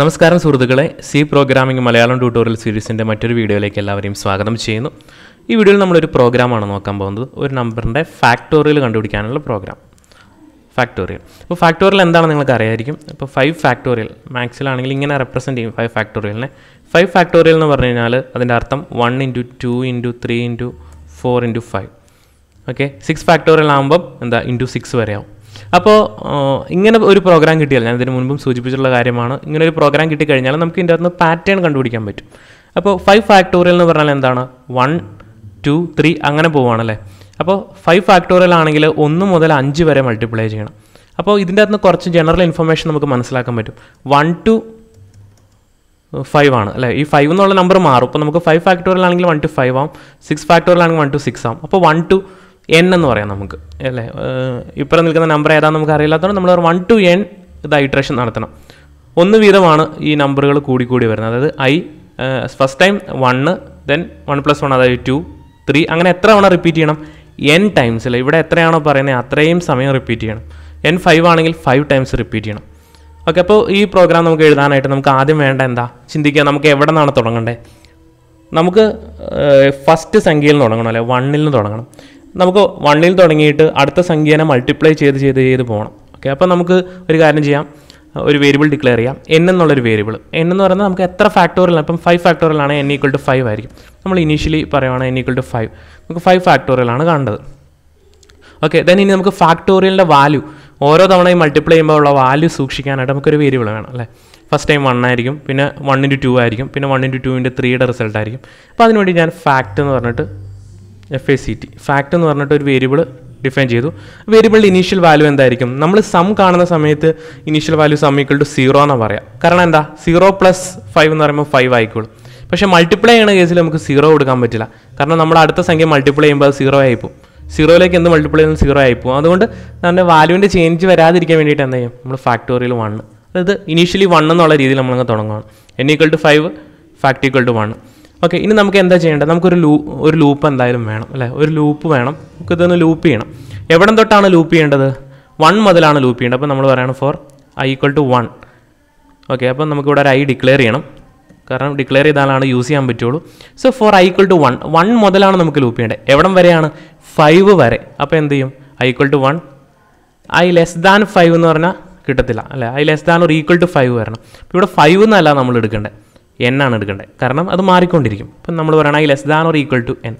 നമസ്കാരം സുഹൃത്തുക്കളെ C programming Malayalam tutorial സീരീസിൻ്റെ മറ്റൊരു വീഡിയോയിലേക്ക് എല്ലാവരെയും സ്വാഗതം ചെയ്യുന്നു ഈ വീഡിയോയിൽ നമ്മളൊരു പ്രോഗ്രാമാണ് നോക്കാൻ പോകുന്നത് ഒരു നമ്പറിൻ്റെ ഫാക്ടോറിയൽ കണ്ടുപിടിക്കാനുള്ള പ്രോഗ്രാം ഫാക്ടോറിയൽ അപ്പോൾ ഫാക്ടോറിയൽ എന്താണെന്ന് നിങ്ങൾക്ക് അറിയായിരിക്കും ഇപ്പോൾ ഫൈവ് ഫാക്ടോറിയൽ മാക്സിലാണെങ്കിൽ ഇങ്ങനെ റെപ്രസെൻറ്റ് ചെയ്യും ഫൈവ് ഫാക്ടോറിയലിനെ ഫൈവ് ഫാക്ടോറിയൽ എന്ന് പറഞ്ഞു കഴിഞ്ഞാൽ അതിൻ്റെ അർത്ഥം one into two into three into four into five okay six factorial ആകുമ്പം എന്താ ഇൻറ്റു സിക്സ് വരെയാവും അപ്പോൾ ഇങ്ങനെ ഒരു പ്രോഗ്രാം കിട്ടിയാൽ ഞാൻ ഇതിന് മുൻപും സൂചിപ്പിച്ചിട്ടുള്ള കാര്യമാണ് ഇങ്ങനെ ഒരു പ്രോഗ്രാം കിട്ടിക്കഴിഞ്ഞാൽ നമുക്ക് ഇതിൻ്റെ അകത്ത് പാറ്റേൺ കണ്ടുപിടിക്കാൻ പറ്റും അപ്പോൾ ഫൈവ് ഫാക്ടോറിയൽ എന്ന് പറഞ്ഞാൽ എന്താണ് വൺ ടു ത്രീ അങ്ങനെ പോവുകയാണല്ലേ അപ്പോൾ ഫൈവ് ഫാക്ടോറിയൽ ആണെങ്കിൽ ഒന്ന് മുതൽ അഞ്ച് വരെ മൾട്ടിപ്ലൈ ചെയ്യണം അപ്പോൾ ഇതിൻ്റെ അകത്ത് കുറച്ച് ജനറൽ ഇൻഫർമേഷൻ നമുക്ക് മനസ്സിലാക്കാൻ പറ്റും വൺ ടു ഫൈവ് ആണ് അല്ലേ ഈ ഫൈവ് എന്നുള്ള നമ്പർ മാറും അപ്പോൾ നമുക്ക് ഫൈവ് ഫാക്ടോറിയൽ ആണെങ്കിൽ വൺ ടു ഫൈവ് ആവും സിക്സ് ഫാക്ടോറിയൽ ആണെങ്കിൽ വൺ ടു സിക്സ് ആവും അപ്പോൾ വൺ ടു എൻ എന്ന് പറയാം നമുക്ക് അല്ലേ ഇപ്പുറം നിൽക്കുന്ന നമ്പർ ഏതാണെന്ന് നമുക്ക് അറിയില്ലാത്തതുകൊണ്ട് നമ്മൾ വൺ ടു എൻ ഇത് ഐട്രേഷൻ നടത്തണം ഒന്ന് വീതമാണ് ഈ നമ്പറുകൾ കൂടി കൂടി വരുന്നത് അതായത് I first time one then one plus one അതായത് ടു ത്രീ അങ്ങനെ എത്ര തവണ റിപ്പീറ്റ് ചെയ്യണം എൻ അല്ലേ ഇവിടെ എത്രയാണോ പറയുന്നത് അത്രയും സമയം റിപ്പീറ്റ് ചെയ്യണം എൻ ഫൈവ് ആണെങ്കിൽ ഫൈവ് ടൈംസ് റിപ്പീറ്റ് ചെയ്യണം ഓക്കെ അപ്പോൾ ഈ പ്രോഗ്രാം നമുക്ക് എഴുതാനായിട്ട് നമുക്ക് ആദ്യം വേണ്ട എന്താ ചിന്തിക്കുക നമുക്ക് എവിടെ നിന്നാണ് തുടങ്ങേണ്ടത് നമുക്ക് ഫസ്റ്റ് സംഖ്യയിൽ നിന്ന് തുടങ്ങണം അല്ലെ വണ്ണിൽ നിന്ന് തുടങ്ങണം നമുക്ക് വണ്ണിൽ തുടങ്ങിയിട്ട് അടുത്ത സംഖ്യേനെ മൾട്ടിപ്ലൈ ചെയ്ത് ചെയ്ത് ചെയ്ത് പോകണം ഓക്കെ അപ്പോൾ നമുക്ക് ഒരു കാര്യം ചെയ്യാം ഒരു വേരിയബിൾ ഡിക്ലെയർ ചെയ്യാം എൻ എന്നുള്ളൊരു വേരിയബിൾ എൻ എന്ന് പറയുന്നത് നമുക്ക് എത്ര ഫാക്ടോറിയൽ ഇപ്പം ഫൈവ് ഫാക്ടോറിയലാണ് എൻ ഈക്വൽ ടു ഫൈവ് ആയിരിക്കും നമ്മൾ ഇനീഷ്യലി പറയുവാണ് എൻ ഈക്വൽ ടു ഫൈവ് നമുക്ക് ഫൈവ് ഫാക്ടോറിയലാണ് കണ്ടത് ഓക്കെ ദെൻ ഇനി നമുക്ക് ഫാക്ടോറിയലിൻ്റെ വാല്യൂ ഓരോ തവണയും മൾട്ടിപ്ലൈ ചെയ്യുമ്പോൾ ഉള്ള വാല്യൂ സൂക്ഷിക്കാനായിട്ട് നമുക്കൊരു വേരിയബിൾ വേണം അല്ലേ ഫസ്റ്റ് ടൈം വൺ ആയിരിക്കും പിന്നെ വൺ ഇൻറ്റു ടു ആയിരിക്കും പിന്നെ വൺ ഇൻറ്റു ടുവിൻ്റെ ത്രീയുടെ റിസൾട്ട് ആയിരിക്കും അപ്പോൾ അതിനുവേണ്ടി ഞാൻ ഫാക്റ്റ് എന്ന് പറഞ്ഞിട്ട് F A C T fact എന്ന് പറഞ്ഞിട്ട് ഒരു വേരിയബിൾ ഡിഫൈൻ ചെയ്തു വേരിയബിളിൻ്റെ ഇനീഷ്യൽ വാല്യൂ എന്തായിരിക്കും നമ്മൾ സം കാണുന്ന സമയത്ത് initial value sum equal to zero എന്നാണ് പറയാം കാരണം എന്താ സീറോ പ്ലസ് ഫൈവ് എന്ന് പറയുമ്പോൾ ഫൈവ് ആയിക്കോളും പക്ഷേ മൾട്ടിപ്ലൈ ചെയ്യുന്ന കേസിൽ നമുക്ക് സീറോ കൊടുക്കാൻ പറ്റില്ല കാരണം നമ്മൾ അടുത്ത സംഖ്യ മൾട്ടിപ്ലൈ ചെയ്യുമ്പോൾ അത് സീറോ ആയിപ്പോൾ സീറോയിലേക്ക് എന്ത് മൾട്ടിപ്ലൈ ചെയ്യുന്നത് സീറോ ആയിപ്പോൾ അതുകൊണ്ട് നമ്മുടെ വാല്യൂവിൻ്റെ ചേഞ്ച് വരാതിരിക്കാൻ വേണ്ടിയിട്ട് എന്താ ചെയ്യും നമ്മൾ ഫാക്ടോറിയൽ വണ് അതായത് ഇനീഷ്യലി വൺ എന്നുള്ള രീതിയിൽ നമ്മളങ്ങ് തുടങ്ങുകയാണ് N equal to five fact equal to one okay ഇനി നമുക്ക് എന്താ ചെയ്യേണ്ടത് നമുക്കൊരു ലൂ ഒരു ലൂപ്പ് എന്തായാലും വേണം അല്ലേ ഒരു ലൂപ്പ് വേണം ഇതൊന്ന് ലൂപ്പ് ചെയ്യണം എവിടം തൊട്ടാണ് ലൂപ്പ് ചെയ്യേണ്ടത് വൺ മുതലാണ് ലൂപ്പ് ചെയ്യേണ്ടത് അപ്പോൾ നമ്മൾ പറയണം for I equal to one okay അപ്പോൾ നമുക്കിവിടെ ഒരു ഐ ഡിക്ലെയർ ചെയ്യണം കാരണം ഡിക്ലെയർ ചെയ്താലാണ് യൂസ് ചെയ്യാൻ പറ്റുള്ളൂ so for I equal to one one മുതലാണ് നമുക്ക് ലൂപ്പ് ചെയ്യേണ്ടത് എവിടം വരെയാണ് ഫൈവ് വരെ അപ്പോൾ എന്ത് ചെയ്യും I equal to one I less than five എന്ന് പറഞ്ഞാൽ കിട്ടത്തില്ല അല്ലേ ഐ ലെസ് ദാൻ ഒരു ഈക്വൽ ടു ഫൈവ് വരണം ഇവിടെ ഫൈവ് എന്നല്ല നമ്മൾ എടുക്കേണ്ടത് എൻ ആണ് എടുക്കേണ്ടത് കാരണം അത് മാറിക്കൊണ്ടിരിക്കും ഇപ്പം നമ്മൾ പറയുകയാണെങ്കിൽ less than or equal to N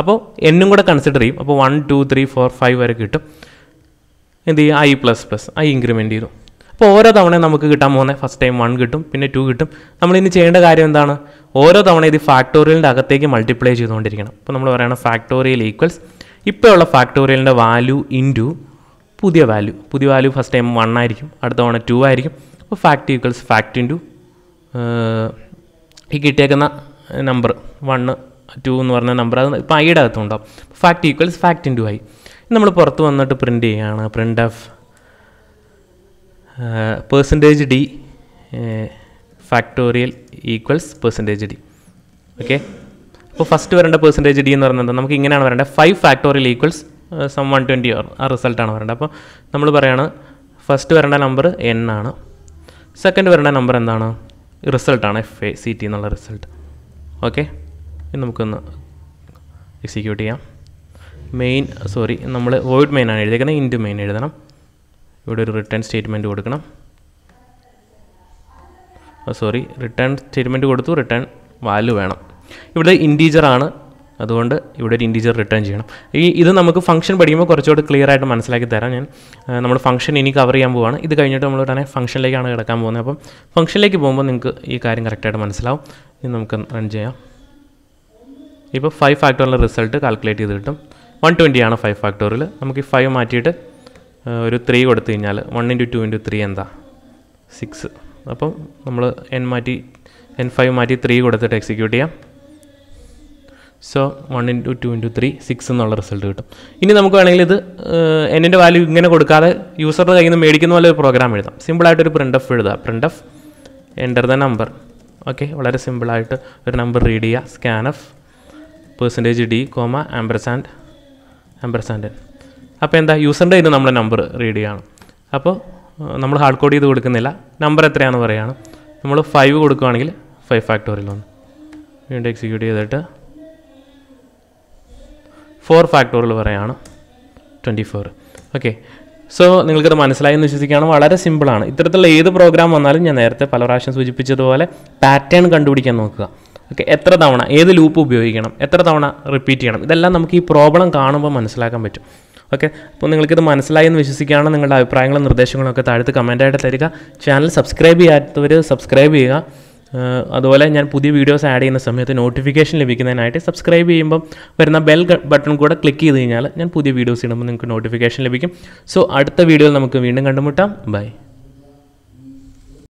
അപ്പോൾ എന്നും കൂടെ കൺസിഡർ ചെയ്യും അപ്പോൾ one two three four five വരെ കിട്ടും എന്ത് ചെയ്യും I plus plus I increment ചെയ്തു അപ്പോൾ ഓരോ തവണ നമുക്ക് കിട്ടാൻ പോകുന്നത് ഫസ്റ്റ് ടൈം വൺ കിട്ടും പിന്നെ ടു കിട്ടും നമ്മൾ ഇനി ചെയ്യേണ്ട കാര്യം എന്താണ് ഓരോ തവണ ഇത് ഫാക്ടോറിയലിൻ്റെ അകത്തേക്ക് മൾട്ടിപ്ലൈ ചെയ്തുകൊണ്ടിരിക്കണം അപ്പോൾ നമ്മൾ പറയുന്ന ഫാക്ടോറിയൽ ഈക്വൽസ് ഇപ്പോഴുള്ള ഫാക്ടോറിയലിൻ്റെ വാല്യൂ ടു പുതിയ വാല്യൂ പുതിയ വാല്യൂ ഫസ്റ്റ് ടൈം വൺ ആയിരിക്കും അടുത്ത തവണ ടു ആയിരിക്കും അപ്പോൾ ഫാക്ട് ഈക്വൽസ് ഫാക്ട് ടു ഈ കിട്ടിയേക്കുന്ന നമ്പർ വണ്ണ് ടു എന്ന് പറഞ്ഞ നമ്പർ അത് ഇപ്പോൾ ഐയുടെ അകത്തുണ്ടാവും fact equals fact into I നമ്മൾ പുറത്ത് വന്നിട്ട് പ്രിൻറ്റ് ചെയ്യുകയാണ് print F percentage D factorial equals percentage D okay അപ്പോൾ ഫസ്റ്റ് വരേണ്ട പേഴ്സൻറ്റേജ് ഡി എന്ന് പറയുന്നത് നമുക്ക് ഇങ്ങനെയാണ് വരേണ്ടത് five factorial equals sum one twenty ആ റിസൾട്ടാണ് വരേണ്ടത് അപ്പോൾ നമ്മൾ പറയുകയാണ് ഫസ്റ്റ് വരേണ്ട നമ്പർ എൻ ആണ് സെക്കൻഡ് വരേണ്ട നമ്പർ എന്താണ് റിസൾട്ടാണ് എഫ് എ സി ടി എന്നുള്ള റിസൾട്ട് ഓക്കെ ഇനി നമുക്കൊന്ന് എക്സിക്യൂട്ട് ചെയ്യാം മെയിൻ സോറി നമ്മൾ വോയിഡ് മെയിനാണ് എഴുതിയേക്കുന്നത് ഇൻറ്റു മെയിൻ എഴുതണം ഇവിടെ ഒരു റിട്ടേൺ സ്റ്റേറ്റ്മെൻറ്റ് കൊടുക്കണം സോറി റിട്ടേൺ സ്റ്റേറ്റ്മെൻറ്റ് കൊടുത്തു റിട്ടേൺ വാല്യൂ വേണം ഇവിടെ ഇൻറ്റീജറാണ് അതുകൊണ്ട് ഇവിടെ ഒരു ഇൻറ്റീജർ റിട്ടേൺ ചെയ്യണം ഈ ഇത് നമുക്ക് ഫംഗ്ഷൻ പഠിക്കുമ്പോൾ കുറച്ചുകൂടി ക്ലിയർ ആയിട്ട് മനസ്സിലാക്കി തരാം ഞാൻ നമ്മൾ ഫംഗ്ഷൻ ഇനി കവർ ചെയ്യാൻ പോവാണ് ഇത് കഴിഞ്ഞിട്ട് നമ്മൾ ഉടനെ ഫംഗ്ഷനിലേക്കാണ് കിടക്കാൻ പോകുന്നത് അപ്പം ഫംഗ്ഷനിലേക്ക് പോകുമ്പോൾ നിങ്ങൾക്ക് ഈ കാര്യം കറക്റ്റായിട്ട് മനസ്സിലാവും ഇത് നമുക്ക് റൺ ചെയ്യാം ഇപ്പോൾ ഫൈവ് ഫാക്ടറിൻ്റെ റിസൾട്ട് കാൽക്കുലേറ്റ് ചെയ്ത് കിട്ടും വൺ ട്വൻറ്റി ആണ് ഫൈവ് ഫാക്ടറിൽ നമുക്ക് ഈ ഫൈവ് മാറ്റിയിട്ട് ഒരു ത്രീ കൊടുത്തു കഴിഞ്ഞാൽ one into two into three എന്താ സിക്സ് അപ്പം നമ്മൾ എൻ മാറ്റി എൻ ഫൈവ് മാറ്റി ത്രീ കൊടുത്തിട്ട് എക്സിക്യൂട്ട് ചെയ്യാം so one into two into three six എന്നുള്ള റിസൾട്ട് കിട്ടും ഇനി നമുക്ക് വേണമെങ്കിൽ ഇത് എൻ്റെ വാല്യൂ ഇങ്ങനെ കൊടുക്കാതെ യൂസറുടെ കയ്യിൽ നിന്ന് മേടിക്കുന്ന പോലെ ഒരു പ്രോഗ്രാം എഴുതാം സിമ്പിളായിട്ടൊരു പ്രിൻ്റ് എഫ് എഴുതാം print F enter the number okay വളരെ സിമ്പിളായിട്ട് ഒരു നമ്പർ റീഡ് ചെയ്യുക scan F percentage D comma ampersand ampersand അപ്പോൾ എന്താ യൂസറിൻ്റെ കയ്യിൽ നമ്മൾ നമ്പർ റീഡ് ചെയ്യണം അപ്പോൾ നമ്മൾ ഹാർഡ് കോഡ് ചെയ്ത് കൊടുക്കുന്നില്ല നമ്പർ എത്രയാണെന്ന് പറയുകയാണ് നമ്മൾ ഫൈവ് കൊടുക്കുകയാണെങ്കിൽ ഫൈവ് ഫാക്ടോറിയൽ ഒന്ന് വീണ്ടും എക്സിക്യൂട്ട് ചെയ്തിട്ട് ഫോർ ഫാക്ടോറിയൽ പറയാണ് ട്വൻറ്റി ഫോർ ഓക്കെ സോ നിങ്ങൾക്കത് മനസ്സിലായി എന്ന് വിശ്വസിക്കുകയാണ് വളരെ സിമ്പിളാണ് ഇത്തരത്തിലുള്ള ഏത് പ്രോഗ്രാം വന്നാലും ഞാൻ നേരത്തെ പല പ്രാവശ്യം സൂചിപ്പിച്ചതുപോലെ പാറ്റേൺ കണ്ടുപിടിക്കാൻ നോക്കുക ഓക്കെ എത്ര തവണ ഏത് ലൂപ്പ് ഉപയോഗിക്കണം എത്ര തവണ റിപ്പീറ്റ് ചെയ്യണം ഇതെല്ലാം നമുക്ക് ഈ പ്രോബ്ലം കാണുമ്പോൾ മനസ്സിലാക്കാൻ പറ്റും ഓക്കെ അപ്പോൾ നിങ്ങൾക്കിത് മനസ്സിലായി എന്ന് വിശ്വസിക്കുകയാണ് നിങ്ങളുടെ അഭിപ്രായങ്ങളും നിർദ്ദേശങ്ങളും ഒക്കെ താഴത്ത് കമൻ്റായിട്ട് തരിക ചാനൽ സബ്സ്ക്രൈബ് ചെയ്യാത്തവർ സബ്സ്ക്രൈബ് ചെയ്യുക അതുപോലെ ഞാൻ പുതിയ വീഡിയോസ് ആഡ് ചെയ്യുന്ന സമയത്ത് നോട്ടിഫിക്കേഷൻ ലഭിക്കുന്നതിനായിട്ട് സബ്സ്ക്രൈബ് ചെയ്യുമ്പം വരുന്ന ബെൽ ബട്ടൺ കൂടെ ക്ലിക്ക് ചെയ്ത് കഴിഞ്ഞാൽ ഞാൻ പുതിയ വീഡിയോസ് ഇടുമ്പോൾ നിങ്ങൾക്ക് നോട്ടിഫിക്കേഷൻ ലഭിക്കും സോ അടുത്ത വീഡിയോയിൽ നമുക്ക് വീണ്ടും കണ്ടുമുട്ടാം ബൈ